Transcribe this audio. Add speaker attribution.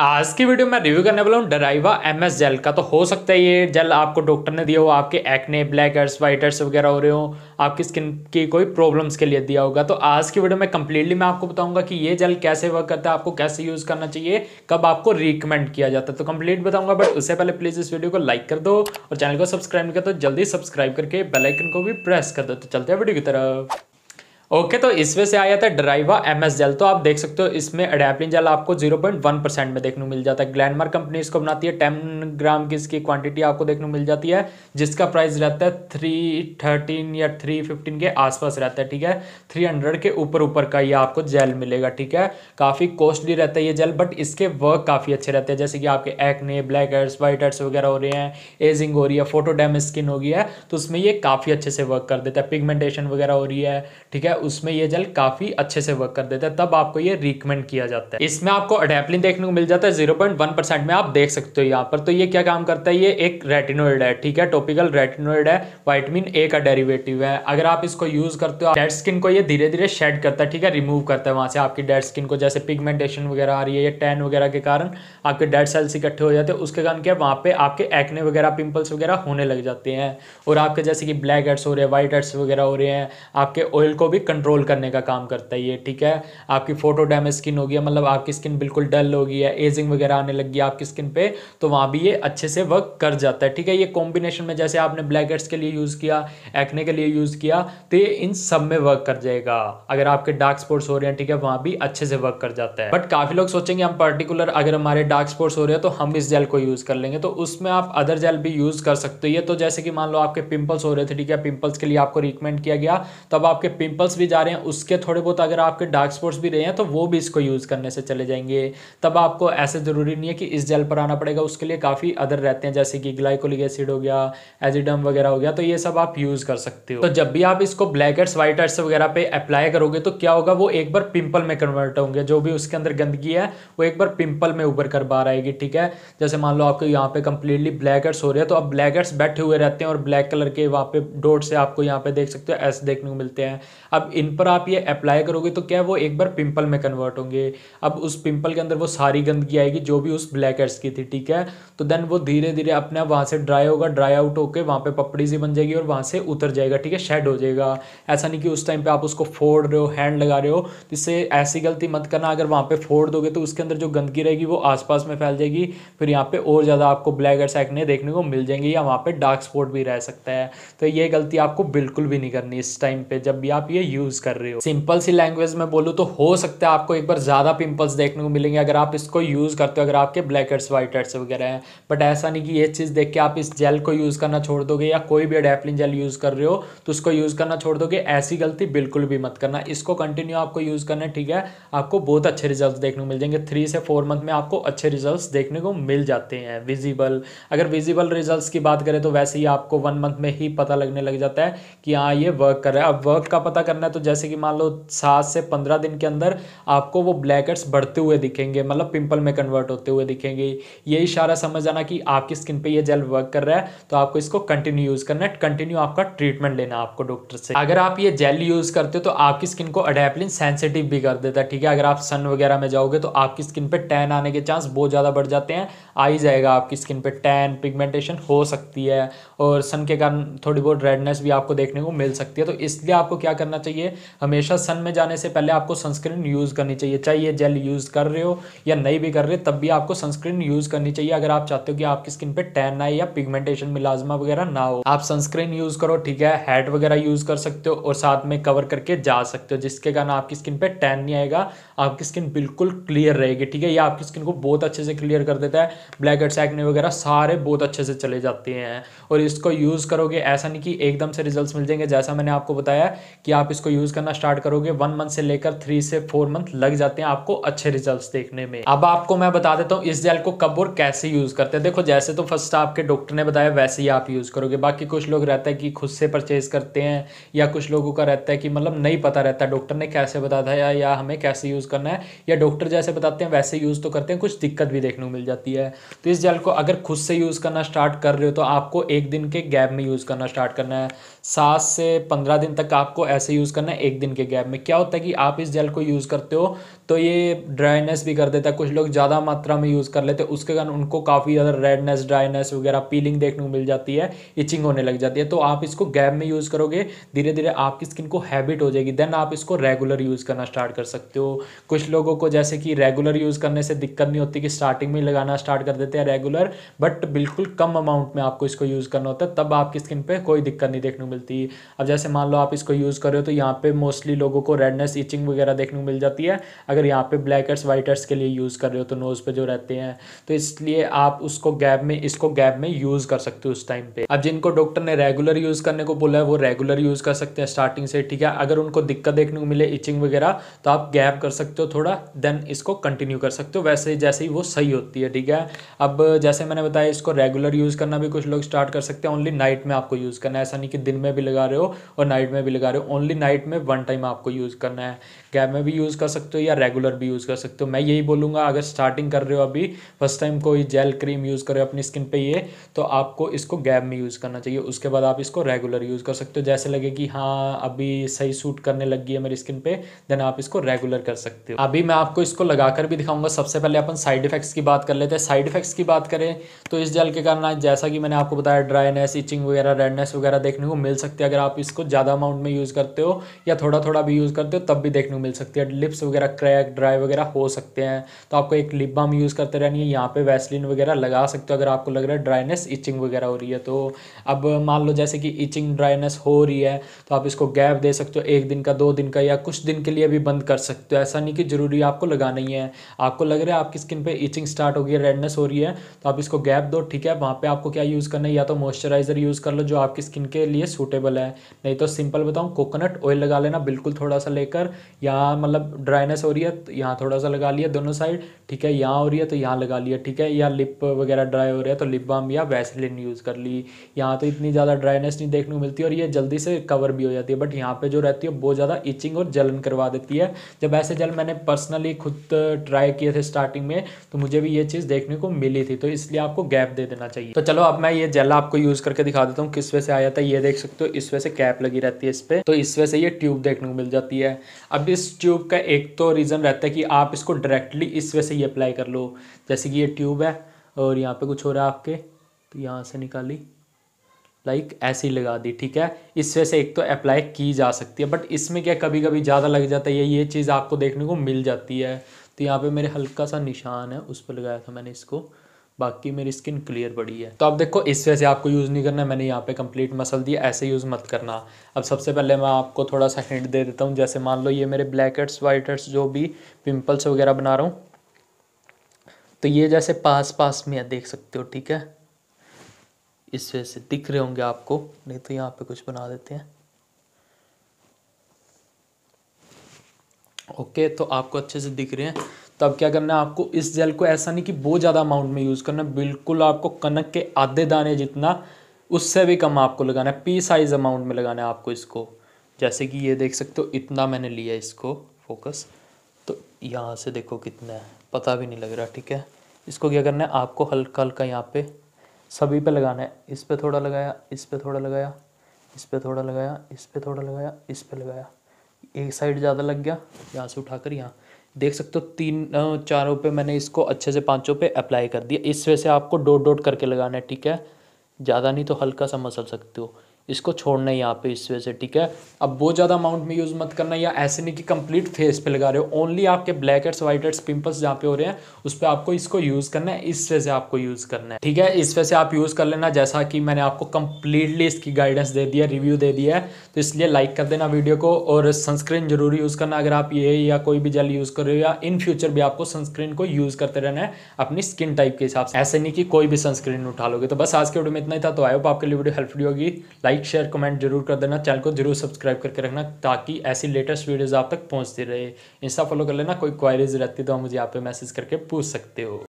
Speaker 1: आज की वीडियो में रिव्यू करने वाला हूँ डराइवा एम एस जेल का तो हो सकता है ये जेल आपको डॉक्टर ने दिया हो आपके acne blackheads whiteheads वगैरह हो रहे हो आपकी स्किन की कोई प्रॉब्लम्स के लिए दिया होगा तो आज की वीडियो में कंप्लीटली मैं आपको बताऊंगा कि ये जेल कैसे वर्क करता है आपको कैसे यूज़ करना चाहिए कब आपको रिकमेंड किया जाता है तो कंप्लीट बताऊंगा बट उससे पहले प्लीज़ इस वीडियो को लाइक कर दो और चैनल को सब्सक्राइब कर दो जल्दी सब्सक्राइब करके बेलाइकन को भी प्रेस कर दो तो चलते हैं वीडियो की तरफ ओके तो इसमें से आया था ड्राइवा एम एस जेल तो आप देख सकते हो इसमें एडेप्टिन जेल आपको 0.1 परसेंट में देखने को मिल जाता है ग्लैंडमार्क कंपनी इसको बनाती है 10 ग्राम की इसकी क्वांटिटी आपको देखने को मिल जाती है जिसका प्राइस रहता है थ्री थर्टीन या थ्री फिफ्टीन के आसपास रहता है ठीक है थ्री हंड्रेड के ऊपर ऊपर का ये आपको जेल मिलेगा ठीक है काफ़ी कॉस्टली रहता है ये जेल बट इसके वर्क काफ़ी अच्छे रहते हैं जैसे कि आपके acne blackheads whiteheads वगैरह हो रहे हैं एजिंग हो रही है फोटो डैमेज स्किन हो गई है तो उसमें ये काफ़ी अच्छे से वर्क कर देता है पिगमेंटेशन वगैरह हो रही है ठीक है उसमें ये जेल काफी अच्छे से वर्क कर देता है तब आपको ये रिकमेंड किया जाता है इसमें आपको अडेप्लिन देखने को मिल जाता है जीरो में आप देख सकते हो यहाँ पर तो ये क्या काम करता है ये एक रेटिनोइड है ठीक है टोपिकल रेटिनोइड है वाइटमिन ए का डेरिवेटिव है अगर आप इसको यूज करते हो डेड स्किन को ये धीरे धीरे शेड करता है ठीक है रिमूव करता है वहां से आपकी डेड स्किन को जैसे पिगमेंटेशन वगैरह आ रही है या टैन वगैरह के कारण आपके डेड सेल्स इकट्ठे हो जाते हैं उसके कारण क्या वहां पे आपके एक्ने वगैरह पिंपल्स वगैरह होने लग जाते हैं और आपके जैसे कि ब्लैक एड्स हो रहे हैं व्हाइट एड्स वगैरह हो रहे हैं आपके ऑयल को भी कंट्रोल करने का काम करता है ये ठीक है आपकी फोटो डैमेज स्किन हो गया मतलब आपकी स्किन बिल्कुल डल हो गई है एजिंग वगैरह आने लग गई आपकी स्किन पे तो वहाँ भी ये अच्छे से वर्क कर जाता है ठीक है ये कॉम्बिनेशन में जैसे आपने ब्लैक हेड्स के लिए यूज़ किया एक्ने के लिए यूज़ किया तो ये इन सब में वर्क कर जाएगा अगर आपके डार्क स्पॉट्स हो रहे हैं ठीक है वहाँ भी अच्छे से वर्क कर जाता है बट काफ़ी लोग सोचेंगे हम पर्टिकुलर अगर हमारे डार्क स्पॉट्स हो रहे हैं तो हम इस जेल को यूज़ कर लेंगे तो उसमें आप अदर जेल भी यूज़ कर सकते हो ये तो जैसे कि मान लो आपके पिंपल्स हो रहे थे ठीक है पिंपल्स के लिए आपको रिकमेंड किया गया तब आपके पिंपल्स पिंपल्स भी जा रहे हैं उसके थोड़े बहुत अगर आपके डार्क स्पॉट्स भी रहे हैं तो वो भी इसको यूज़ करने से चले जाएंगे तब आपको ऐसे ज़रूरी नहीं है कि इस जेल पर आना पड़ेगा उसके लिए काफ़ी अदर रहते हैं जैसे कि ग्लाइकोलिक एसिड हो गया एजिडम वगैरह हो गया तो ये सब आप यूज़ कर सकते हो तो जब भी आप इसको ब्लैक एड्स वाइट एड्स वगैरह पर अप्लाई करोगे तो क्या होगा वो एक बार पिंपल में कन्वर्ट होंगे जो भी उसके अंदर गंदगी है वो एक बार पिंपल में उभर कर बाहर आएगी ठीक है जैसे मान लो आपको यहाँ पर कंप्लीटली ब्लैक एड्स हो रहे हैं तो अब ब्लैक एड्स बैठे हुए रहते हैं और ब्लैक कलर के वहाँ पे डोट से आपको यहाँ पे देख सकते हो ऐसे देखने को मिलते हैं अब अब इन पर आप ये अप्लाई करोगे तो क्या वो एक बार पिंपल में कन्वर्ट होंगे अब उस पिंपल के अंदर वो सारी गंदगी आएगी जो भी उस ब्लैक हेड्स की थी ठीक है तो देन वो धीरे धीरे अपने आप वहाँ से ड्राई होगा ड्राई आउट होकर वहाँ पर पपड़ी सी बन जाएगी और वहाँ से उतर जाएगा ठीक है शेड हो जाएगा ऐसा नहीं कि उस टाइम पर आप उसको फोड़ रहे हो हैंड लगा रहे हो इससे ऐसी गलती मत करना अगर वहाँ पर फोड़ दोगे तो उसके अंदर जो गंदगी रहेगी वो आसपास में फैल जाएगी फिर यहाँ पर और ज़्यादा आपको ब्लैक हेड्स एक्ने देखने को मिल जाएंगे या वहाँ पर डार्क स्पॉट भी रह सकता है तो ये गलती आपको बिल्कुल भी नहीं करनी इस टाइम पर जब भी आप ये यूज़ कर रहे हो सिंपल सी लैंग्वेज में बोलूँ तो हो सकता है आपको एक बार ज़्यादा पिंपल्स देखने को मिलेंगे अगर आप इसको यूज़ करते हो अगर आपके ब्लैक हेड्स व्हाइट हेड्स वगैरह हैं बट ऐसा नहीं कि ये चीज़ देख के आप इस जेल को यूज़ करना छोड़ दोगे या कोई भी अडेप्लिन जेल यूज़ कर रहे हो तो उसको यूज़ करना छोड़ दोगे ऐसी गलती बिल्कुल भी मत करना इसको कंटिन्यू आपको यूज़ करना है ठीक है आपको बहुत अच्छे रिजल्ट देखने को मिल जाएंगे थ्री से फोर मंथ में आपको अच्छे रिजल्ट देखने को मिल जाते हैं विजिबल अगर विजिबल रिजल्ट की बात करें तो वैसे ही आपको वन मंथ में ही पता लगने लग जाता है कि हाँ ये वर्क कर रहा है अब वर्क का पता करना करना है तो जैसे कि मान लो सात से पंद्रह दिन के अंदर आपको वो ब्लैकेट्स बढ़ते हुए दिखेंगे मतलब पिंपल में कन्वर्ट होते हुए दिखेंगे ये इशारा समझ जाना कि आपकी स्किन पे ये जेल वर्क कर रहा है तो आपको इसको कंटिन्यू यूज़ करना है कंटिन्यू आपका ट्रीटमेंट लेना आपको डॉक्टर से अगर आप ये जेल यूज़ करते हो तो आपकी स्किन को अडेप्लिन सेंसिटिव भी कर देता है ठीक है अगर आप सन वगैरह में जाओगे तो आपकी स्किन पर टैन आने के चांस बहुत ज़्यादा बढ़ जाते हैं आ ही जाएगा आपकी स्किन पर टैन पिगमेंटेशन हो सकती है और सन के कारण थोड़ी बहुत रेडनेस भी आपको देखने को मिल सकती है तो इसलिए आपको क्या करना चाहिए चाहिए हमेशा सन में जाने से पहले आपको सनस्क्रीन यूज़ करनी चाहिए चाहिए जेल यूज़ कर रहे हो या नहीं भी कर रहे तब भी आपको सनस्क्रीन यूज़ करनी चाहिए अगर आप चाहते हो कि आपकी स्किन पर टैन आए या पिगमेंटेशन मिलाजमा वगैरह ना हो आप सनस्क्रीन यूज़ करो ठीक है हेड वगैरह यूज़ कर सकते हो और साथ में कवर करके जा सकते हो जिसके कारण आपकी स्किन पर टैन नहीं आएगा आपकी स्किन बिल्कुल क्लियर रहेगी ठीक है ये आपकी स्किन को बहुत अच्छे से क्लियर कर देता है ब्लैक हेड्स एक्ने वगैरह सारे बहुत अच्छे से चले जाते हैं और इसको यूज़ करोगे ऐसा नहीं कि एकदम से रिजल्ट्स मिल जाएंगे जैसा मैंने आपको बताया कि आप इसको इसको यूज करना स्टार्ट करोगे वन मंथ से लेकर थ्री से फोर मंथ लग जाते हैं आपको अच्छे रिजल्ट देखने में अब आपको मैं बता देता हूँ इस जेल को कब और कैसे यूज करते हैं देखो जैसे तो फर्स्ट आपके डॉक्टर ने बताया वैसे ही आप यूज करोगे बाकी कुछ लोग रहता है कि खुद से परचेज करते हैं या कुछ लोगों का रहता है कि मतलब नहीं पता रहता डॉक्टर ने कैसे बताया था या, या हमें कैसे यूज करना है या डॉक्टर जैसे बताते हैं वैसे यूज तो करते हैं कुछ दिक्कत भी देखने को मिल जाती है तो इस जेल को अगर खुद से यूज करना स्टार्ट कर रहे हो तो आपको एक दिन के गैप में यूज करना स्टार्ट करना है सात से पंद्रह दिन तक आपको ऐसे यूज़ करना है एक दिन के गैप में क्या होता है कि आप इस जेल को यूज़ करते हो तो ये ड्राइनेस भी कर देता है कुछ लोग ज़्यादा मात्रा में यूज़ कर लेते हैं उसके कारण उनको काफ़ी ज़्यादा रेडनेस ड्राइनेस वगैरह पीलिंग देखने को मिल जाती है इचिंग होने लग जाती है तो आप इसको गैप में यूज़ करोगे धीरे धीरे आपकी स्किन को हैबिट हो जाएगी देन आप इसको रेगुलर यूज़ करना स्टार्ट कर सकते हो कुछ लोगों को जैसे कि रेगुलर यूज़ करने से दिक्कत नहीं होती कि स्टार्टिंग में लगाना स्टार्ट कर देते हैं रेगुलर बट बिल्कुल कम अमाउंट में आपको इसको यूज़ करना होता है तब आपकी स्किन पर कोई दिक्कत नहीं देखने को मिलती अब जैसे मान लो आप इसको यूज़ कर रहे हो तो यहाँ पे मोस्टली लोगों को रेडनेस इचिंग वगैरह देखने को मिल जाती है अगर यहाँ पे ब्लैकर्स वाइटर्स के लिए यूज़ कर रहे हो तो नोज़ पे जो रहते हैं तो इसलिए आप उसको गैप में इसको गैप में यूज़ कर सकते हो उस टाइम पे अब जिनको डॉक्टर ने रेगुलर यूज़ करने को बोला है वो रेगुलर यूज़ कर सकते हैं स्टार्टिंग से ठीक है अगर उनको दिक्कत देखने को मिले इचिंग वगैरह तो आप गैप कर सकते हो थोड़ा देन इसको कंटिन्यू कर सकते हो वैसे जैसे ही वो सही होती है ठीक है अब जैसे मैंने बताया इसको रेगुलर यूज़ करना भी कुछ लोग स्टार्ट कर सकते हैं ओनली नाइट में आपको यूज़ करना है ऐसा नहीं कि दिन में भी लगा रहे हो और नाइट में भी लगा रहे हो ओनली नाइट में वन टाइम आपको यूज़ करना है गैप में भी यूज़ कर सकते हो या रेगुलर भी यूज़ कर सकते हो मैं यही बोलूँगा अगर स्टार्टिंग कर रहे हो अभी फर्स्ट टाइम कोई जेल क्रीम यूज़ कर रहे हो अपनी स्किन पे ये तो आपको इसको गैप में यूज़ करना चाहिए उसके बाद आप इसको रेगुलर यूज़ कर सकते हो जैसे लगे कि हाँ अभी सही सूट करने लग गई है मेरी स्किन पे देन आप इसको रेगुलर कर सकते हो अभी मैं आपको इसको लगाकर भी दिखाऊंगा सबसे पहले अपन साइड इफेक्ट्स की बात कर लेते हैं साइड इफेक्ट्स की बात करें तो इस जेल के कारण जैसा कि मैंने आपको बताया ड्राइनेस इचिंग वगैरह रेडनेस वगैरह देखने को मिल सकती है अगर आप इसको ज़्यादा अमाउंट में यूज़ करते हो या थोड़ा थोड़ा भी यूज़ करते हो तब भी देखने को मिल सकती है लिप्स वगैरह क्रैक कायाक ड्राई वगैरह हो सकते हैं तो आपको एक लिप बाम यूज़ करते रहनी है यहाँ पे वैसलिन वगैरह लगा सकते हो अगर आपको लग रहा है ड्राइनेस इचिंग वगैरह हो रही है तो अब मान लो जैसे कि इचिंग ड्राइनेस हो रही है तो आप इसको गैप दे सकते हो एक दिन का दो दिन का या कुछ दिन के लिए भी बंद कर सकते हो ऐसा नहीं कि ज़रूरी आपको लगाना ही है आपको लग रहा है आपकी स्किन पर इचिंग स्टार्ट हो गई है रेडनेस हो रही है तो आप इसको गैप दो ठीक है वहाँ पर आपको क्या यूज़ करना है या तो मॉइस्चराइज़र यूज़ कर लो जो आपकी स्किन के लिए सूटेबल है नहीं तो सिंपल बताऊँ कोकोनट ऑयल लगा लेना बिल्कुल थोड़ा सा लेकर या मतलब ड्राइनेस हो रही है रही है तो यहाँ थोड़ा सा लगा लिया दोनों साइड ठीक है यहाँ हो रही है तो यहाँ लगा लिया ठीक है या लिप वगैरह ड्राई हो रहा है तो लिप बाम या वैसलिन यूज़ कर ली यहाँ तो इतनी ज़्यादा ड्राइनेस नहीं देखने को मिलती और ये जल्दी से कवर भी हो जाती है बट यहाँ पर जो रहती है बहुत ज़्यादा इचिंग और जलन करवा देती है जब ऐसे जल मैंने पर्सनली खुद ट्राई किए थे स्टार्टिंग में तो मुझे भी ये चीज़ देखने को मिली थी तो इसलिए आपको गैप दे देना चाहिए तो चलो अब मैं ये जेल आपको यूज़ करके दिखा देता हूँ किस वे से आया था ये देख सकते हो इस वे से कैप लगी रहती है इस पर तो इस वे से ये ट्यूब देखने को मिल जाती है अब इस ट्यूब का एक तो रीज़न मैकेनिज़म रहता है कि आप इसको डायरेक्टली इस वजह से ही अप्लाई कर लो जैसे कि ये ट्यूब है और यहाँ पे कुछ हो रहा है आपके तो यहाँ से निकाली लाइक ऐसे ही लगा दी ठीक है इस वजह से एक तो अप्लाई की जा सकती है बट इसमें क्या कभी कभी ज़्यादा लग जाता है ये चीज़ आपको देखने को मिल जाती है तो यहाँ पर मेरे हल्का सा निशान है उस पर लगाया था मैंने इसको बाकी मेरी स्किन क्लियर बड़ी है तो आप देखो इस वजह से आपको यूज़ नहीं करना मैंने यहाँ पे कंप्लीट मसल दिया ऐसे यूज़ मत करना अब सबसे पहले मैं आपको थोड़ा सा हिंट दे देता हूँ जैसे मान लो ये मेरे ब्लैक हेड्स वाइट हेड्स जो भी पिम्पल्स वगैरह बना रहा हूँ तो ये जैसे पास पास में है देख सकते हो ठीक है इस वजह से दिख रहे होंगे आपको नहीं तो यहाँ पे कुछ बना देते हैं ओके तो आपको अच्छे से दिख रहे हैं तब क्या करना है आपको इस जेल को ऐसा नहीं कि बहुत ज़्यादा अमाउंट में यूज़ करना बिल्कुल आपको कनक के आधे दाने जितना उससे भी कम आपको लगाना है पी साइज़ अमाउंट में लगाना है आपको इसको जैसे कि ये देख सकते हो इतना मैंने लिया इसको फोकस तो यहाँ से देखो कितना है पता भी नहीं लग रहा ठीक है इसको क्या करना है आपको हल्का हल्का यहाँ पे सभी पे लगाना है इस पे थोड़ा लगाया इस पे थोड़ा लगाया इस पे थोड़ा लगाया इस पे थोड़ा लगाया इस पे लगाया एक साइड ज़्यादा लग गया यहाँ से उठाकर यहाँ देख सकते हो तीन चारों पे मैंने इसको अच्छे से पांचों पे अप्लाई कर दिया इस वजह से आपको डॉट डॉट करके लगाना है ठीक है ज़्यादा नहीं तो हल्का सा मसल सकते हो इसको छोड़ना है यहाँ पे इस वजह से ठीक है अब बहुत ज़्यादा अमाउंट में यूज़ मत करना या ऐसे नहीं कि कंप्लीट फेस पे लगा रहे हो ओनली आपके blackheads whiteheads pimples जहाँ पे हो रहे हैं उस पर आपको इसको यूज़ करना है इस वजह से आपको यूज़ करना है ठीक है इस वजह से आप यूज़ कर लेना जैसा कि मैंने आपको कंप्लीटली इसकी गाइडेंस दे दी है रिव्यू दे दिया है तो इसलिए लाइक कर देना वीडियो को और सनस्क्रीन जरूर यूज़ करना अगर आप ये या कोई भी जल यूज़ कर रहे हो या इन फ्यूचर भी आपको सनस्क्रीन को यूज़ करते रहना है अपनी स्किन टाइप के हिसाब से ऐसे नहीं कि कोई भी सनस्क्रीन उठा लोगे तो बस आज के वीडियो में इतना ही था तो होप आपके लिए वीडियो हेल्पफुल होगी लाइक लाइक शेयर कमेंट जरूर कर देना चैनल को जरूर सब्सक्राइब करके रखना ताकि ऐसी लेटेस्ट वीडियोज़ आप तक पहुँचती रहे इंस्टा फॉलो कर लेना कोई क्वारीज रहती तो मुझे आप पे मैसेज करके पूछ सकते हो